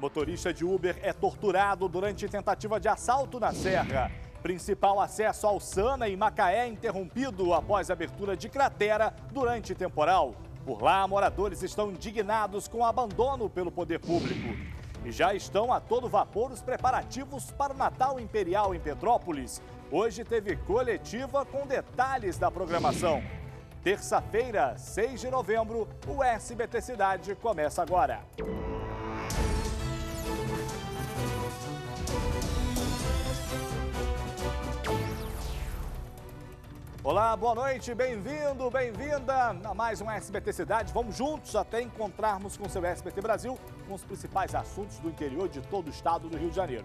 Motorista de Uber é torturado durante tentativa de assalto na Serra. Principal acesso ao Sana e Macaé é interrompido após abertura de cratera durante temporal. Por lá, moradores estão indignados com o abandono pelo poder público. E já estão a todo vapor os preparativos para o Natal Imperial em Petrópolis. Hoje teve coletiva com detalhes da programação. Terça-feira, 6 de novembro, o SBT Cidade começa agora. Olá, boa noite, bem-vindo, bem-vinda a mais um SBT Cidade. Vamos juntos até encontrarmos com o seu SBT Brasil com os principais assuntos do interior de todo o estado do Rio de Janeiro.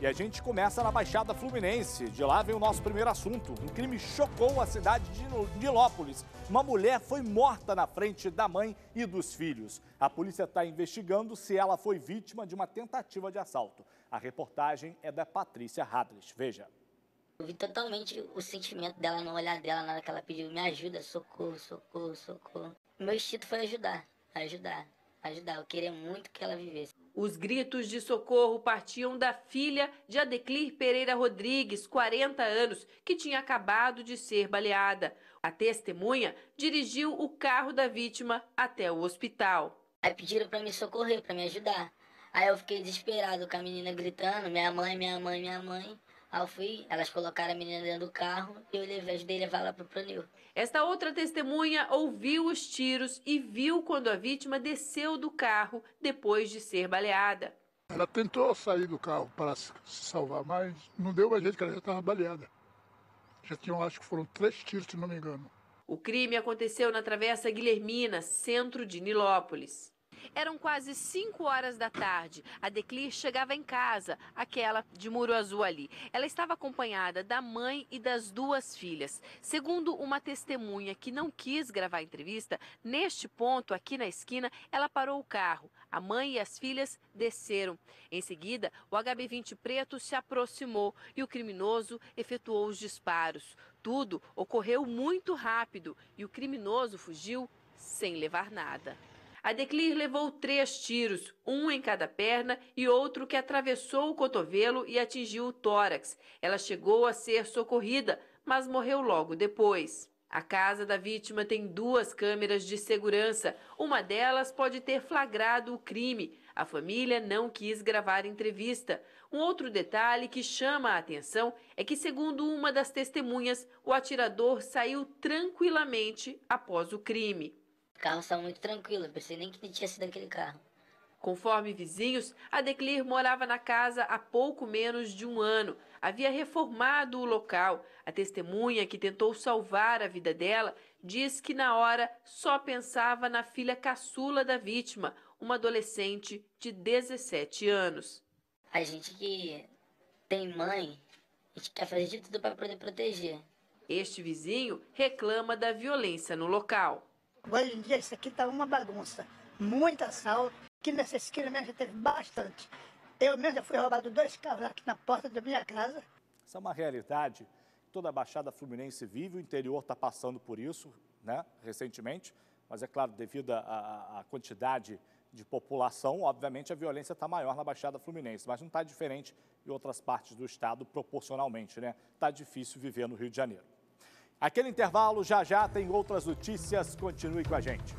E a gente começa na Baixada Fluminense. De lá vem o nosso primeiro assunto. Um crime chocou a cidade de Nilópolis. Uma mulher foi morta na frente da mãe e dos filhos. A polícia está investigando se ela foi vítima de uma tentativa de assalto. A reportagem é da Patrícia Radlich. Veja. Eu vi totalmente o sentimento dela no olhar dela na hora que ela pediu me ajuda, socorro, socorro, socorro. Meu instinto foi ajudar, ajudar, ajudar. Eu queria muito que ela vivesse. Os gritos de socorro partiam da filha de Adeclir Pereira Rodrigues, 40 anos, que tinha acabado de ser baleada. A testemunha dirigiu o carro da vítima até o hospital. Aí pediram para me socorrer, para me ajudar. Aí eu fiquei desesperado com a menina gritando: minha mãe, minha mãe, minha mãe. Aí eu fui, elas colocaram a menina dentro do carro e eu levei, ajudei a levar ela pro Pronil. Esta outra testemunha ouviu os tiros e viu quando a vítima desceu do carro depois de ser baleada. Ela tentou sair do carro para se salvar, mas não deu a gente, que ela já estava baleada. Já tinham, acho que foram três tiros, se não me engano. O crime aconteceu na Travessa Guilhermina, centro de Nilópolis. Eram quase 5 horas da tarde. A Declir chegava em casa, aquela de Muro Azul ali. Ela estava acompanhada da mãe e das duas filhas. Segundo uma testemunha que não quis gravar a entrevista, neste ponto, aqui na esquina, ela parou o carro. A mãe e as filhas desceram. Em seguida, o HB20 preto se aproximou e o criminoso efetuou os disparos. Tudo ocorreu muito rápido e o criminoso fugiu sem levar nada. A Adeclir levou três tiros, um em cada perna e outro que atravessou o cotovelo e atingiu o tórax. Ela chegou a ser socorrida, mas morreu logo depois. A casa da vítima tem duas câmeras de segurança. Uma delas pode ter flagrado o crime. A família não quis gravar entrevista. Um outro detalhe que chama a atenção é que, segundo uma das testemunhas, o atirador saiu tranquilamente após o crime o carro estava muito tranquilo, eu pensei nem que tinha sido aquele carro. Conforme vizinhos, a Declir morava na casa há pouco menos de um ano. Havia reformado o local. A testemunha que tentou salvar a vida dela diz que na hora só pensava na filha caçula da vítima, uma adolescente de 17 anos. A gente que tem mãe, a gente quer fazer de tudo para poder proteger. Este vizinho reclama da violência no local. Hoje em dia isso aqui está uma bagunça. Muita sal, que nessa esquina mesmo já teve bastante. Eu mesmo já fui roubado dois carros aqui na porta da minha casa. Isso é uma realidade. Toda a Baixada Fluminense vive, o interior está passando por isso, né, recentemente. Mas é claro, devido à quantidade de população, obviamente a violência está maior na Baixada Fluminense, mas não está diferente em outras partes do estado proporcionalmente, né? Está difícil viver no Rio de Janeiro. Aquele intervalo já já tem outras notícias. Continue com a gente.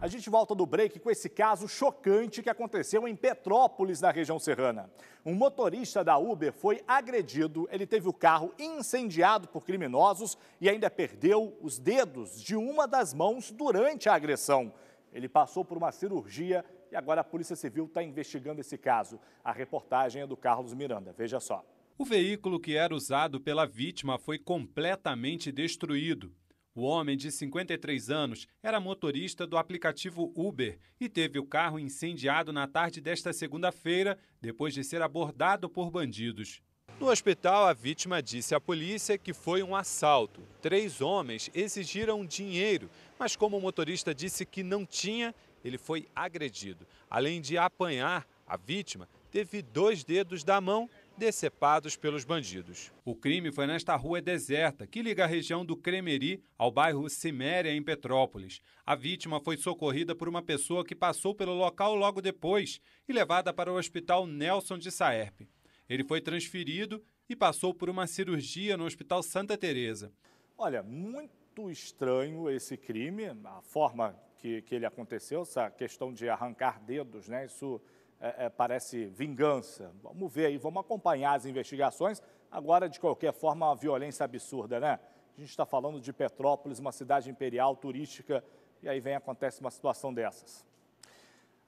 A gente volta do break com esse caso chocante que aconteceu em Petrópolis, na região serrana. Um motorista da Uber foi agredido, ele teve o carro incendiado por criminosos e ainda perdeu os dedos de uma das mãos durante a agressão. Ele passou por uma cirurgia e agora a Polícia Civil está investigando esse caso. A reportagem é do Carlos Miranda. Veja só. O veículo que era usado pela vítima foi completamente destruído. O homem de 53 anos era motorista do aplicativo Uber e teve o carro incendiado na tarde desta segunda-feira, depois de ser abordado por bandidos. No hospital, a vítima disse à polícia que foi um assalto. Três homens exigiram dinheiro, mas como o motorista disse que não tinha, ele foi agredido. Além de apanhar, a vítima teve dois dedos da mão decepados pelos bandidos. O crime foi nesta rua deserta, que liga a região do Cremeri ao bairro Ciméria, em Petrópolis. A vítima foi socorrida por uma pessoa que passou pelo local logo depois e levada para o hospital Nelson de Saerp. Ele foi transferido e passou por uma cirurgia no Hospital Santa Teresa. Olha, muito estranho esse crime, a forma que, que ele aconteceu, essa questão de arrancar dedos, né? Isso é, é, parece vingança. Vamos ver aí, vamos acompanhar as investigações. Agora, de qualquer forma, uma violência absurda, né? A gente está falando de Petrópolis, uma cidade imperial, turística, e aí vem acontece uma situação dessas.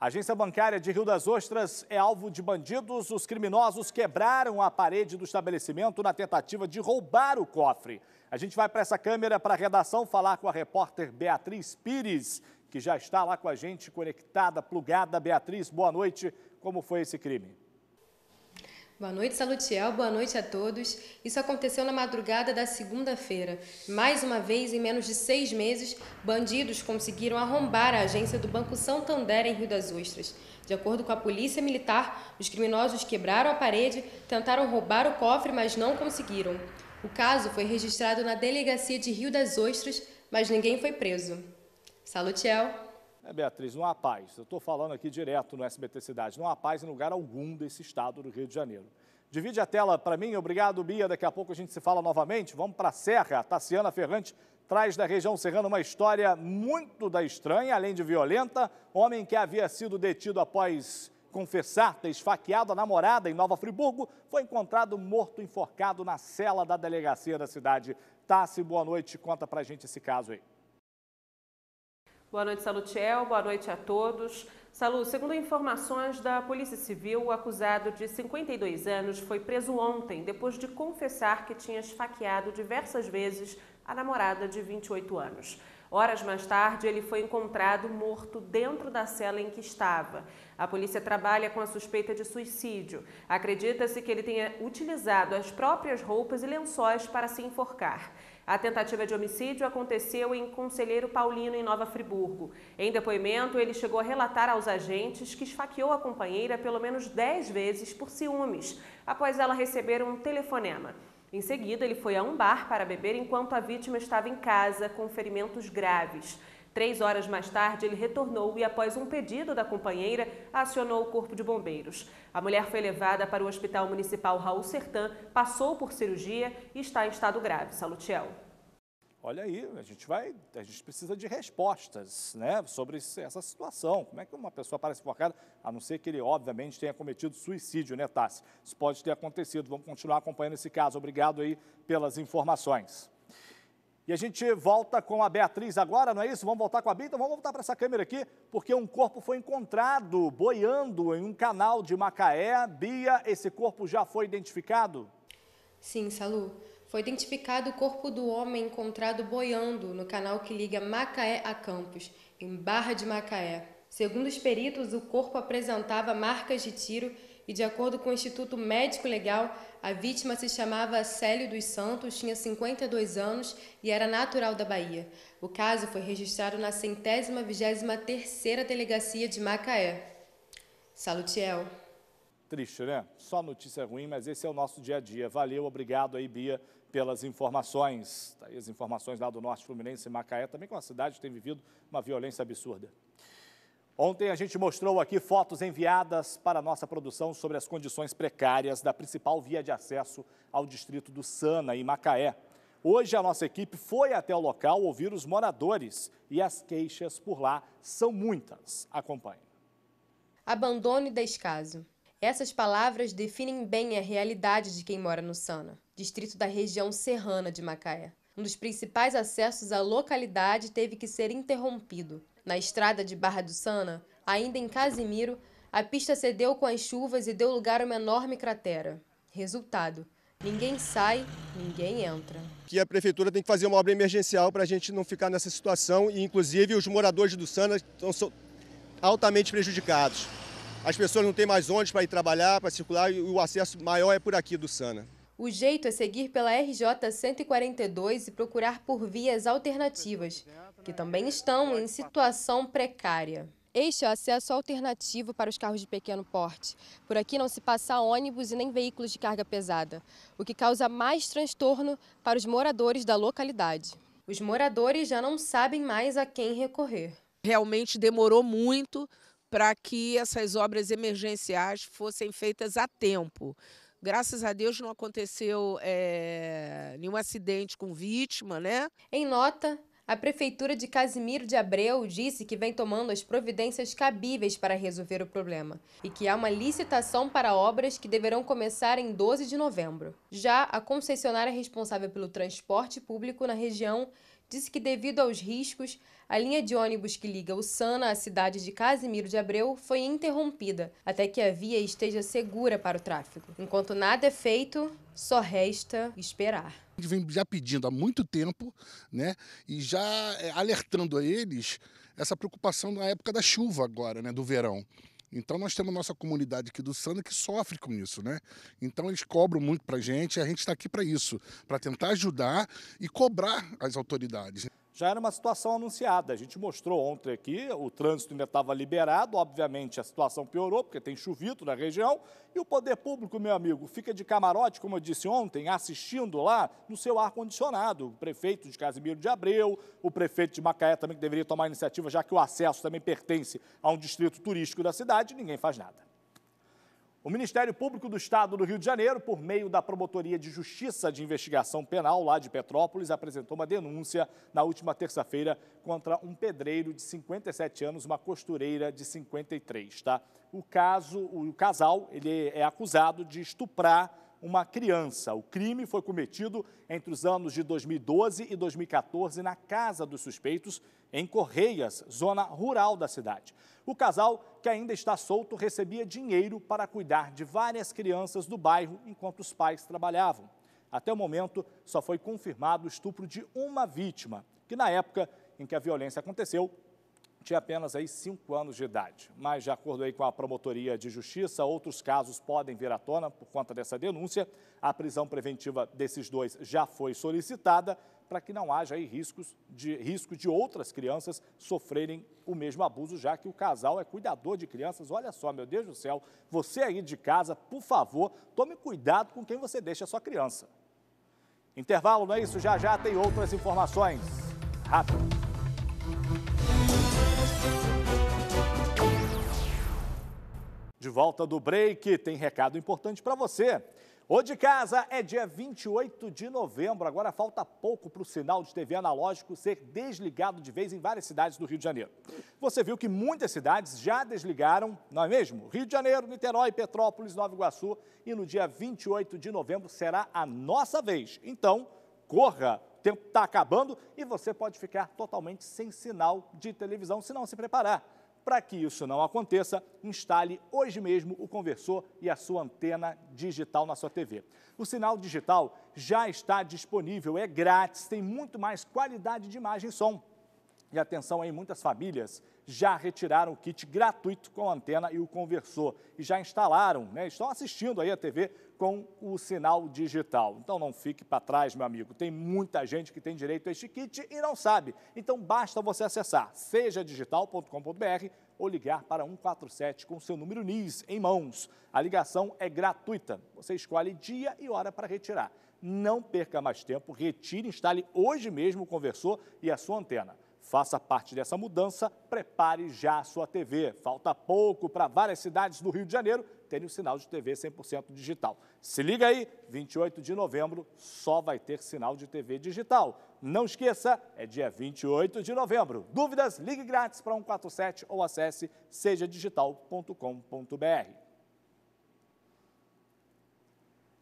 A agência bancária de Rio das Ostras é alvo de bandidos. Os criminosos quebraram a parede do estabelecimento na tentativa de roubar o cofre. A gente vai para essa câmera, para a redação, falar com a repórter Beatriz Pires que já está lá com a gente, conectada, plugada. Beatriz, boa noite. Como foi esse crime? Boa noite, Salutiel. Boa noite a todos. Isso aconteceu na madrugada da segunda-feira. Mais uma vez, em menos de seis meses, bandidos conseguiram arrombar a agência do Banco Santander em Rio das Ostras. De acordo com a polícia militar, os criminosos quebraram a parede, tentaram roubar o cofre, mas não conseguiram. O caso foi registrado na delegacia de Rio das Ostras, mas ninguém foi preso. Salutiel. É, Beatriz, não há paz. Eu estou falando aqui direto no SBT Cidade. Não há paz em lugar algum desse estado do Rio de Janeiro. Divide a tela para mim. Obrigado, Bia. Daqui a pouco a gente se fala novamente. Vamos para a Serra. Tassiana Ferrante traz da região serrana uma história muito da estranha, além de violenta. Homem que havia sido detido após confessar ter esfaqueado a namorada em Nova Friburgo foi encontrado morto enforcado na cela da delegacia da cidade. Tassi, boa noite. Conta para a gente esse caso aí. Boa noite, Salutiel. Boa noite a todos. Salu, segundo informações da Polícia Civil, o acusado de 52 anos foi preso ontem, depois de confessar que tinha esfaqueado diversas vezes a namorada de 28 anos. Horas mais tarde, ele foi encontrado morto dentro da cela em que estava. A polícia trabalha com a suspeita de suicídio. Acredita-se que ele tenha utilizado as próprias roupas e lençóis para se enforcar. A tentativa de homicídio aconteceu em Conselheiro Paulino, em Nova Friburgo. Em depoimento, ele chegou a relatar aos agentes que esfaqueou a companheira pelo menos 10 vezes por ciúmes, após ela receber um telefonema. Em seguida, ele foi a um bar para beber enquanto a vítima estava em casa com ferimentos graves. Três horas mais tarde, ele retornou e, após um pedido da companheira, acionou o Corpo de Bombeiros. A mulher foi levada para o Hospital Municipal Raul Sertã, passou por cirurgia e está em estado grave. Salutiel. Olha aí, a gente vai, a gente precisa de respostas, né, sobre essa situação. Como é que uma pessoa parece focada? a não ser que ele obviamente tenha cometido suicídio, né, Tassi? Isso pode ter acontecido. Vamos continuar acompanhando esse caso. Obrigado aí pelas informações. E a gente volta com a Beatriz agora, não é isso? Vamos voltar com a Bia? Então vamos voltar para essa câmera aqui, porque um corpo foi encontrado boiando em um canal de Macaé. Bia, esse corpo já foi identificado? Sim, Salu. Foi identificado o corpo do homem encontrado boiando no canal que liga Macaé a Campos, em Barra de Macaé. Segundo os peritos, o corpo apresentava marcas de tiro e, de acordo com o Instituto Médico Legal, a vítima se chamava Célio dos Santos, tinha 52 anos e era natural da Bahia. O caso foi registrado na centésima vigésima terceira delegacia de Macaé. Salutiel. Triste, né? Só notícia ruim, mas esse é o nosso dia a dia. Valeu, obrigado aí, Bia, pelas informações. Tá aí as informações lá do Norte Fluminense e Macaé, também com a cidade que tem vivido uma violência absurda. Ontem a gente mostrou aqui fotos enviadas para a nossa produção sobre as condições precárias da principal via de acesso ao distrito do Sana, em Macaé. Hoje a nossa equipe foi até o local ouvir os moradores e as queixas por lá são muitas. Acompanhe. Abandono e descaso. Essas palavras definem bem a realidade de quem mora no Sana, distrito da região serrana de Macaé. Um dos principais acessos à localidade teve que ser interrompido na estrada de Barra do Sana, ainda em Casimiro, a pista cedeu com as chuvas e deu lugar a uma enorme cratera. Resultado: ninguém sai, ninguém entra. Que a prefeitura tem que fazer uma obra emergencial para a gente não ficar nessa situação e, inclusive, os moradores do Sana estão altamente prejudicados. As pessoas não têm mais ônibus para ir trabalhar, para circular e o acesso maior é por aqui do Sana. O jeito é seguir pela RJ 142 e procurar por vias alternativas, que também estão em situação precária. Este é o acesso alternativo para os carros de pequeno porte. Por aqui não se passa ônibus e nem veículos de carga pesada, o que causa mais transtorno para os moradores da localidade. Os moradores já não sabem mais a quem recorrer. Realmente demorou muito para que essas obras emergenciais fossem feitas a tempo. Graças a Deus não aconteceu é, nenhum acidente com vítima, né? Em nota, a Prefeitura de Casimiro de Abreu disse que vem tomando as providências cabíveis para resolver o problema e que há uma licitação para obras que deverão começar em 12 de novembro. Já a concessionária responsável pelo transporte público na região disse que, devido aos riscos, a linha de ônibus que liga Ussana à cidade de Casimiro de Abreu foi interrompida até que a via esteja segura para o tráfego. Enquanto nada é feito, só resta esperar. A gente vem já pedindo há muito tempo, né? E já é, alertando a eles essa preocupação na época da chuva agora, né? Do verão. Então nós temos nossa comunidade aqui do Sando que sofre com isso, né? Então eles cobram muito pra gente e a gente está aqui para isso, para tentar ajudar e cobrar as autoridades. Né? já era uma situação anunciada. A gente mostrou ontem aqui, o trânsito ainda estava liberado, obviamente a situação piorou, porque tem chovido na região, e o poder público, meu amigo, fica de camarote, como eu disse ontem, assistindo lá no seu ar-condicionado. O prefeito de Casimiro de Abreu, o prefeito de Macaé também, que deveria tomar iniciativa, já que o acesso também pertence a um distrito turístico da cidade, ninguém faz nada. O Ministério Público do Estado do Rio de Janeiro, por meio da Promotoria de Justiça de Investigação Penal lá de Petrópolis, apresentou uma denúncia na última terça-feira contra um pedreiro de 57 anos, uma costureira de 53, tá? O caso, o casal, ele é acusado de estuprar uma criança. O crime foi cometido entre os anos de 2012 e 2014 na casa dos suspeitos, em Correias, zona rural da cidade. O casal, que ainda está solto, recebia dinheiro para cuidar de várias crianças do bairro enquanto os pais trabalhavam. Até o momento, só foi confirmado o estupro de uma vítima, que na época em que a violência aconteceu, tinha apenas aí 5 anos de idade. Mas, de acordo aí com a Promotoria de Justiça, outros casos podem vir à tona por conta dessa denúncia. A prisão preventiva desses dois já foi solicitada para que não haja aí riscos de, risco de outras crianças sofrerem o mesmo abuso, já que o casal é cuidador de crianças. Olha só, meu Deus do céu, você aí de casa, por favor, tome cuidado com quem você deixa a sua criança. Intervalo, não é isso? Já já tem outras informações. Rápido. De volta do break, tem recado importante para você. O de casa é dia 28 de novembro. Agora falta pouco para o sinal de TV analógico ser desligado de vez em várias cidades do Rio de Janeiro. Você viu que muitas cidades já desligaram, não é mesmo? Rio de Janeiro, Niterói, Petrópolis, Nova Iguaçu. E no dia 28 de novembro será a nossa vez. Então, corra! O tempo está acabando e você pode ficar totalmente sem sinal de televisão se não se preparar. Para que isso não aconteça, instale hoje mesmo o conversor e a sua antena digital na sua TV. O sinal digital já está disponível, é grátis, tem muito mais qualidade de imagem e som. E atenção aí, muitas famílias já retiraram o kit gratuito com antena e o conversor. E já instalaram, né? estão assistindo aí a TV com o sinal digital. Então não fique para trás, meu amigo. Tem muita gente que tem direito a este kit e não sabe. Então basta você acessar seja digital.com.br ou ligar para 147 com seu número NIS em mãos. A ligação é gratuita. Você escolhe dia e hora para retirar. Não perca mais tempo, retire instale hoje mesmo o conversor e a sua antena. Faça parte dessa mudança, prepare já a sua TV. Falta pouco para várias cidades do Rio de Janeiro terem o sinal de TV 100% digital. Se liga aí, 28 de novembro só vai ter sinal de TV digital. Não esqueça, é dia 28 de novembro. Dúvidas? Ligue grátis para 147 ou acesse sejadigital.com.br.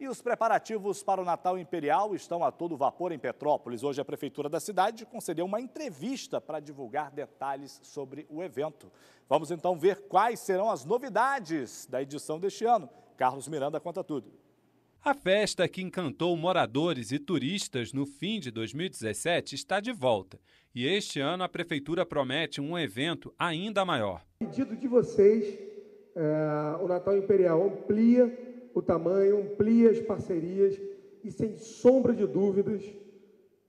E os preparativos para o Natal Imperial estão a todo vapor em Petrópolis. Hoje, a Prefeitura da cidade concedeu uma entrevista para divulgar detalhes sobre o evento. Vamos então ver quais serão as novidades da edição deste ano. Carlos Miranda conta tudo. A festa que encantou moradores e turistas no fim de 2017 está de volta. E este ano a Prefeitura promete um evento ainda maior. Pedido de vocês, é, o Natal Imperial amplia o tamanho, amplia as parcerias e, sem sombra de dúvidas,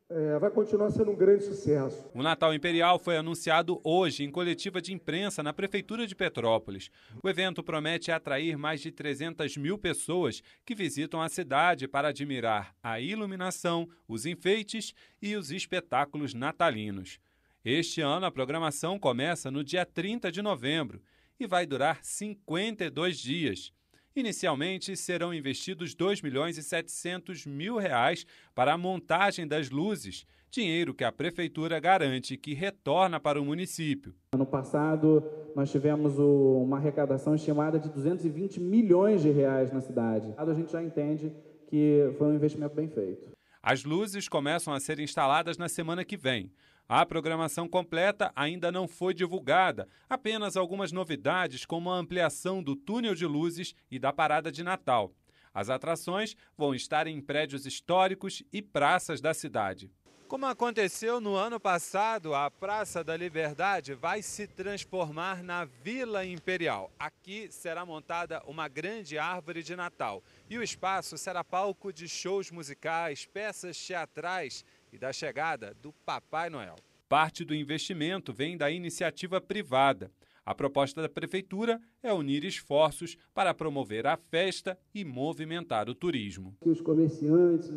é, vai continuar sendo um grande sucesso. O Natal Imperial foi anunciado hoje em coletiva de imprensa na Prefeitura de Petrópolis. O evento promete atrair mais de 300 mil pessoas que visitam a cidade para admirar a iluminação, os enfeites e os espetáculos natalinos. Este ano, a programação começa no dia 30 de novembro e vai durar 52 dias. Inicialmente, serão investidos 2 milhões e mil reais para a montagem das luzes, dinheiro que a prefeitura garante que retorna para o município. Ano passado, nós tivemos uma arrecadação estimada de 220 milhões de reais na cidade. A gente já entende que foi um investimento bem feito. As luzes começam a ser instaladas na semana que vem. A programação completa ainda não foi divulgada, apenas algumas novidades, como a ampliação do túnel de luzes e da parada de Natal. As atrações vão estar em prédios históricos e praças da cidade. Como aconteceu no ano passado, a Praça da Liberdade vai se transformar na Vila Imperial. Aqui será montada uma grande árvore de Natal e o espaço será palco de shows musicais, peças teatrais e da chegada do Papai Noel. Parte do investimento vem da iniciativa privada. A proposta da Prefeitura é unir esforços para promover a festa e movimentar o turismo. Que os comerciantes,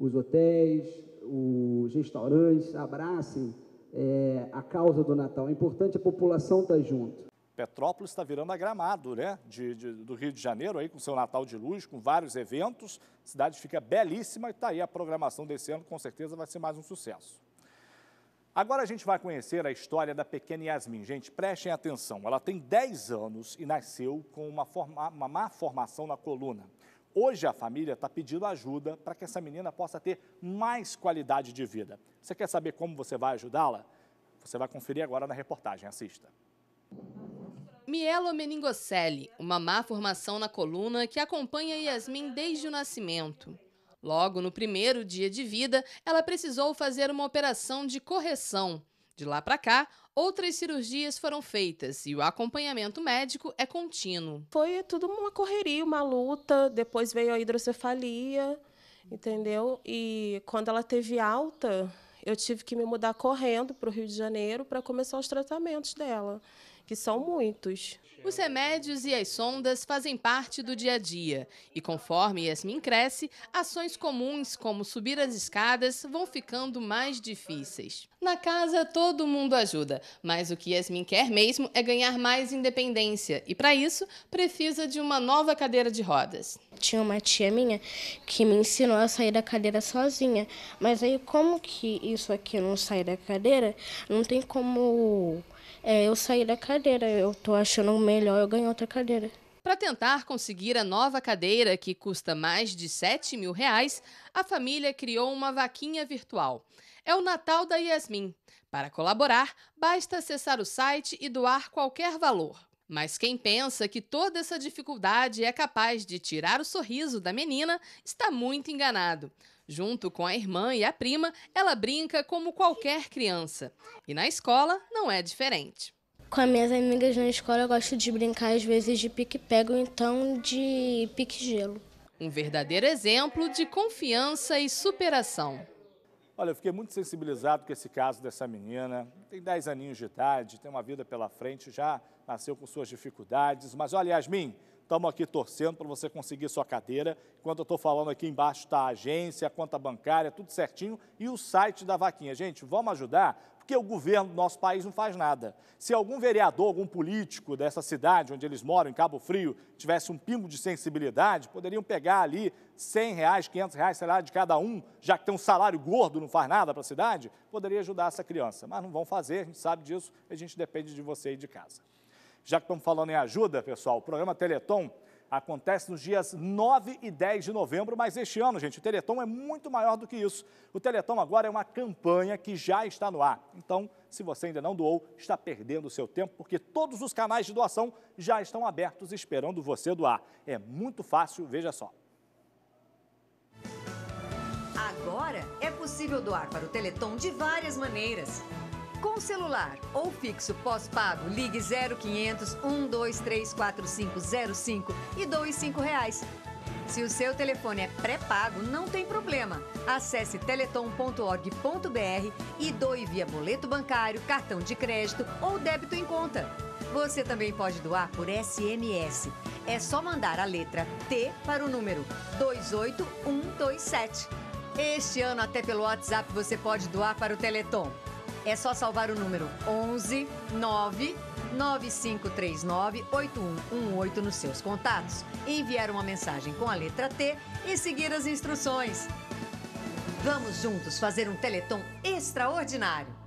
os hotéis, os restaurantes abracem é, a causa do Natal. É importante a população estar tá junto. Petrópolis está virando a gramado né? De, de, do Rio de Janeiro, aí, com seu Natal de Luz, com vários eventos. A cidade fica belíssima e está aí a programação desse ano, com certeza vai ser mais um sucesso. Agora a gente vai conhecer a história da pequena Yasmin. Gente, prestem atenção, ela tem 10 anos e nasceu com uma, forma, uma má formação na coluna. Hoje a família está pedindo ajuda para que essa menina possa ter mais qualidade de vida. Você quer saber como você vai ajudá-la? Você vai conferir agora na reportagem, assista. Mielomeningocele, uma má formação na coluna que acompanha Yasmin desde o nascimento. Logo no primeiro dia de vida, ela precisou fazer uma operação de correção. De lá para cá, outras cirurgias foram feitas e o acompanhamento médico é contínuo. Foi tudo uma correria, uma luta, depois veio a hidrocefalia, entendeu? E quando ela teve alta, eu tive que me mudar correndo para o Rio de Janeiro para começar os tratamentos dela que são muitos. Os remédios e as sondas fazem parte do dia a dia. E conforme Yasmin cresce, ações comuns como subir as escadas vão ficando mais difíceis. Na casa, todo mundo ajuda, mas o que Yasmin quer mesmo é ganhar mais independência. E para isso, precisa de uma nova cadeira de rodas. Tinha uma tia minha que me ensinou a sair da cadeira sozinha. Mas aí, como que isso aqui não sai da cadeira? Não tem como é, eu saí da cadeira, eu tô achando melhor eu ganhar outra cadeira. Para tentar conseguir a nova cadeira, que custa mais de 7 mil reais, a família criou uma vaquinha virtual. É o Natal da Yasmin. Para colaborar, basta acessar o site e doar qualquer valor. Mas quem pensa que toda essa dificuldade é capaz de tirar o sorriso da menina está muito enganado. Junto com a irmã e a prima, ela brinca como qualquer criança. E na escola não é diferente. Com as minhas amigas na escola, eu gosto de brincar às vezes de pique pego, ou então de pique-gelo. Um verdadeiro exemplo de confiança e superação. Olha, eu fiquei muito sensibilizado com esse caso dessa menina. Tem 10 aninhos de idade, tem uma vida pela frente, já nasceu com suas dificuldades. Mas olha, Yasmin, estamos aqui torcendo para você conseguir sua cadeira. Enquanto eu estou falando aqui embaixo está a agência, a conta bancária, tudo certinho e o site da vaquinha. Gente, vamos ajudar? Porque o governo do nosso país não faz nada. Se algum vereador, algum político dessa cidade onde eles moram, em Cabo Frio, tivesse um pingo de sensibilidade, poderiam pegar ali 100 reais, 500 reais, sei lá, de cada um, já que tem um salário gordo, não faz nada para a cidade, poderia ajudar essa criança. Mas não vão fazer, a gente sabe disso, a gente depende de você aí de casa. Já que estamos falando em ajuda, pessoal, o programa Teleton acontece nos dias 9 e 10 de novembro, mas este ano, gente, o Teleton é muito maior do que isso. O Teleton agora é uma campanha que já está no ar. Então, se você ainda não doou, está perdendo o seu tempo, porque todos os canais de doação já estão abertos esperando você doar. É muito fácil, veja só. Agora é possível doar para o Teleton de várias maneiras. Com celular ou fixo pós-pago, ligue 0500 12345505 e doe R$ reais. Se o seu telefone é pré-pago, não tem problema. Acesse teleton.org.br e doe via boleto bancário, cartão de crédito ou débito em conta. Você também pode doar por SMS. É só mandar a letra T para o número 28127. Este ano, até pelo WhatsApp, você pode doar para o Teleton é só salvar o número 11 9 9539-8118 nos seus contatos, enviar uma mensagem com a letra T e seguir as instruções. Vamos juntos fazer um Teleton extraordinário.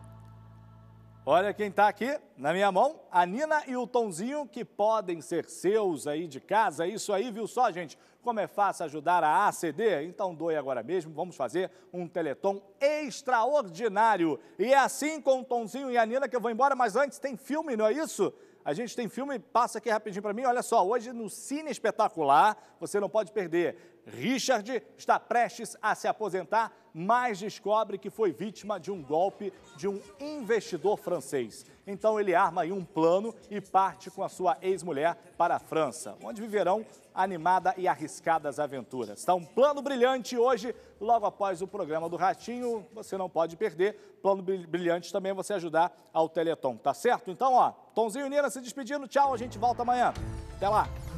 Olha quem está aqui na minha mão, a Nina e o Tonzinho, que podem ser seus aí de casa. Isso aí, viu só, gente? Como é fácil ajudar a ACD? Então doe agora mesmo, vamos fazer um Teleton extraordinário. E é assim com o Tonzinho e a Nina que eu vou embora, mas antes tem filme, não é isso? A gente tem filme, passa aqui rapidinho para mim. Olha só, hoje no Cine Espetacular, você não pode perder. Richard está prestes a se aposentar, mas descobre que foi vítima de um golpe de um investidor francês. Então ele arma um plano e parte com a sua ex-mulher para a França, onde viverão animada e arriscadas aventuras. Está um plano brilhante hoje, logo após o programa do Ratinho, você não pode perder. Plano brilhante também é você ajudar ao Teleton, tá certo? Então, ó, Tonzinho e Nina se despedindo, tchau, a gente volta amanhã. Até lá!